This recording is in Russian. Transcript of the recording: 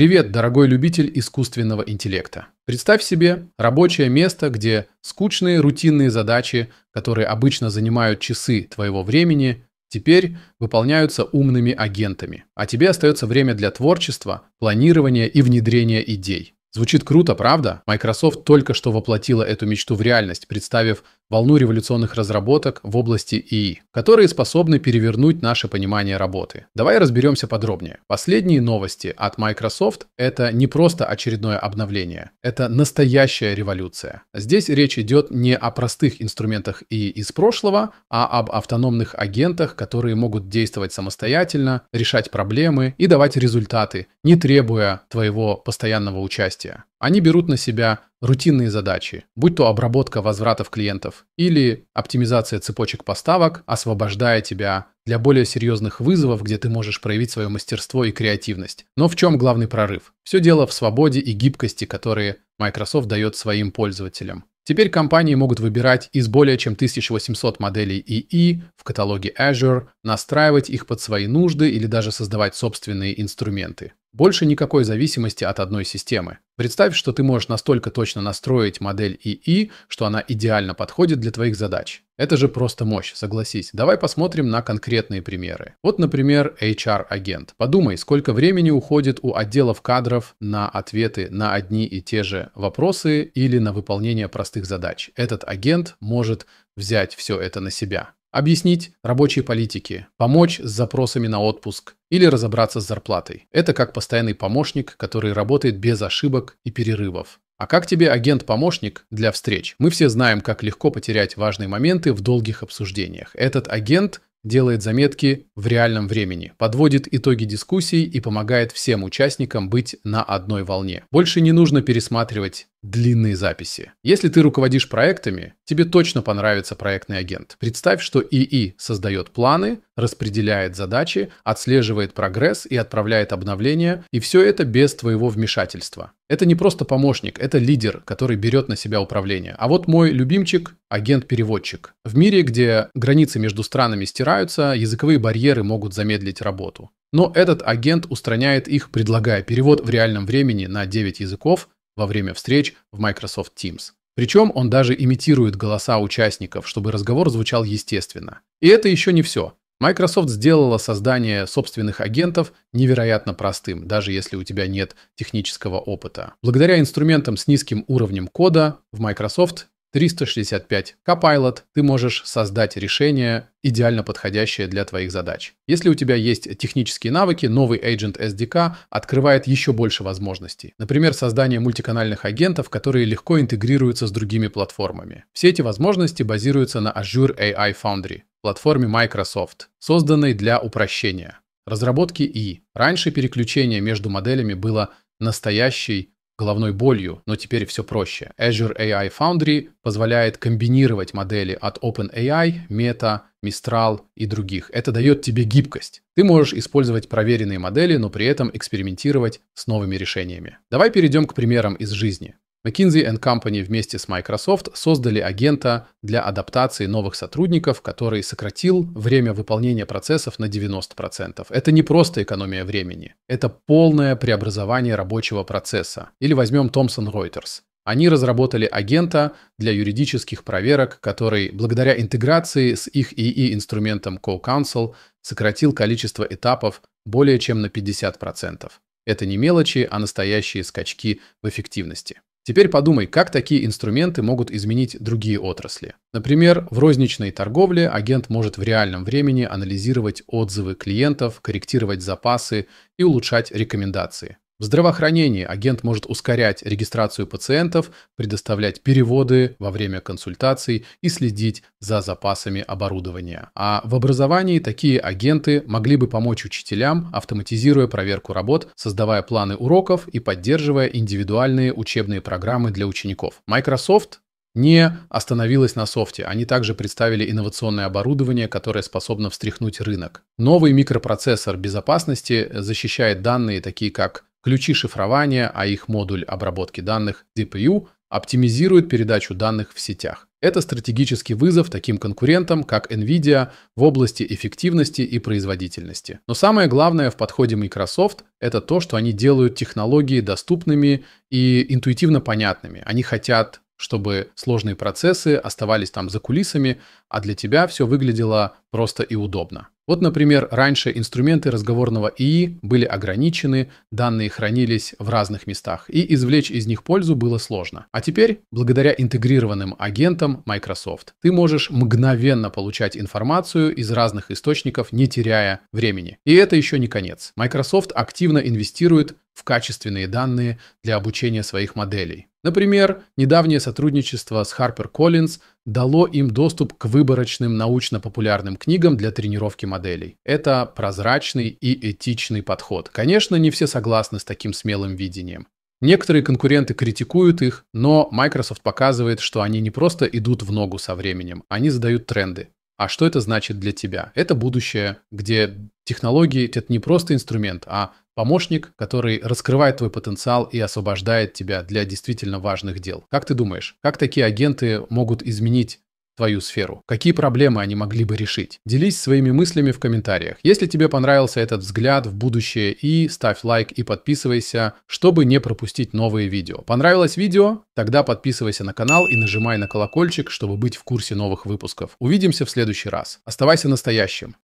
Привет, дорогой любитель искусственного интеллекта. Представь себе рабочее место, где скучные рутинные задачи, которые обычно занимают часы твоего времени, теперь выполняются умными агентами, а тебе остается время для творчества, планирования и внедрения идей. Звучит круто, правда? Microsoft только что воплотила эту мечту в реальность, представив волну революционных разработок в области ИИ, которые способны перевернуть наше понимание работы. Давай разберемся подробнее. Последние новости от Microsoft – это не просто очередное обновление, это настоящая революция. Здесь речь идет не о простых инструментах ИИ из прошлого, а об автономных агентах, которые могут действовать самостоятельно, решать проблемы и давать результаты, не требуя твоего постоянного участия участия. Они берут на себя рутинные задачи, будь то обработка возвратов клиентов или оптимизация цепочек поставок, освобождая тебя для более серьезных вызовов, где ты можешь проявить свое мастерство и креативность. Но в чем главный прорыв? Все дело в свободе и гибкости, которые Microsoft дает своим пользователям. Теперь компании могут выбирать из более чем 1800 моделей ИИ в каталоге Azure, настраивать их под свои нужды или даже создавать собственные инструменты. Больше никакой зависимости от одной системы. Представь, что ты можешь настолько точно настроить модель ИИ, что она идеально подходит для твоих задач. Это же просто мощь, согласись. Давай посмотрим на конкретные примеры. Вот, например, HR-агент. Подумай, сколько времени уходит у отделов кадров на ответы на одни и те же вопросы или на выполнение простых задач. Этот агент может взять все это на себя. Объяснить рабочие политики, помочь с запросами на отпуск или разобраться с зарплатой. Это как постоянный помощник, который работает без ошибок и перерывов. А как тебе агент-помощник для встреч? Мы все знаем, как легко потерять важные моменты в долгих обсуждениях. Этот агент делает заметки в реальном времени, подводит итоги дискуссий и помогает всем участникам быть на одной волне. Больше не нужно пересматривать длинные записи. Если ты руководишь проектами, тебе точно понравится проектный агент. Представь, что ИИ создает планы, распределяет задачи, отслеживает прогресс и отправляет обновления, и все это без твоего вмешательства. Это не просто помощник, это лидер, который берет на себя управление. А вот мой любимчик – агент-переводчик. В мире, где границы между странами стираются, языковые барьеры могут замедлить работу. Но этот агент устраняет их, предлагая перевод в реальном времени на 9 языков во время встреч в Microsoft Teams. Причем он даже имитирует голоса участников, чтобы разговор звучал естественно. И это еще не все. Microsoft сделала создание собственных агентов невероятно простым, даже если у тебя нет технического опыта. Благодаря инструментам с низким уровнем кода в Microsoft 365 Copilot ты можешь создать решение, идеально подходящее для твоих задач. Если у тебя есть технические навыки, новый Agent SDK открывает еще больше возможностей. Например, создание мультиканальных агентов, которые легко интегрируются с другими платформами. Все эти возможности базируются на Azure AI Foundry, платформе Microsoft, созданной для упрощения, разработки и. Раньше переключение между моделями было настоящей головной болью, но теперь все проще. Azure AI Foundry позволяет комбинировать модели от OpenAI, Meta, Mistral и других. Это дает тебе гибкость. Ты можешь использовать проверенные модели, но при этом экспериментировать с новыми решениями. Давай перейдем к примерам из жизни. McKinsey Company вместе с Microsoft создали агента для адаптации новых сотрудников, который сократил время выполнения процессов на 90%. Это не просто экономия времени, это полное преобразование рабочего процесса. Или возьмем Thomson Reuters. Они разработали агента для юридических проверок, который благодаря интеграции с их ИИ-инструментом CoCounsel сократил количество этапов более чем на 50%. Это не мелочи, а настоящие скачки в эффективности. Теперь подумай, как такие инструменты могут изменить другие отрасли. Например, в розничной торговле агент может в реальном времени анализировать отзывы клиентов, корректировать запасы и улучшать рекомендации. В здравоохранении агент может ускорять регистрацию пациентов, предоставлять переводы во время консультаций и следить за запасами оборудования. А в образовании такие агенты могли бы помочь учителям, автоматизируя проверку работ, создавая планы уроков и поддерживая индивидуальные учебные программы для учеников. Microsoft не остановилась на софте. Они также представили инновационное оборудование, которое способно встряхнуть рынок. Новый микропроцессор безопасности защищает данные, такие как Ключи шифрования, а их модуль обработки данных DPU оптимизирует передачу данных в сетях. Это стратегический вызов таким конкурентам, как NVIDIA, в области эффективности и производительности. Но самое главное в подходе Microsoft – это то, что они делают технологии доступными и интуитивно понятными. Они хотят чтобы сложные процессы оставались там за кулисами, а для тебя все выглядело просто и удобно. Вот, например, раньше инструменты разговорного ИИ были ограничены, данные хранились в разных местах, и извлечь из них пользу было сложно. А теперь, благодаря интегрированным агентам Microsoft, ты можешь мгновенно получать информацию из разных источников, не теряя времени. И это еще не конец. Microsoft активно инвестирует в качественные данные для обучения своих моделей. Например, недавнее сотрудничество с HarperCollins дало им доступ к выборочным научно-популярным книгам для тренировки моделей. Это прозрачный и этичный подход. Конечно, не все согласны с таким смелым видением. Некоторые конкуренты критикуют их, но Microsoft показывает, что они не просто идут в ногу со временем, они задают тренды а что это значит для тебя. Это будущее, где технологии – это не просто инструмент, а помощник, который раскрывает твой потенциал и освобождает тебя для действительно важных дел. Как ты думаешь, как такие агенты могут изменить твою сферу? Какие проблемы они могли бы решить? Делись своими мыслями в комментариях. Если тебе понравился этот взгляд в будущее и ставь лайк и подписывайся, чтобы не пропустить новые видео. Понравилось видео? Тогда подписывайся на канал и нажимай на колокольчик, чтобы быть в курсе новых выпусков. Увидимся в следующий раз. Оставайся настоящим.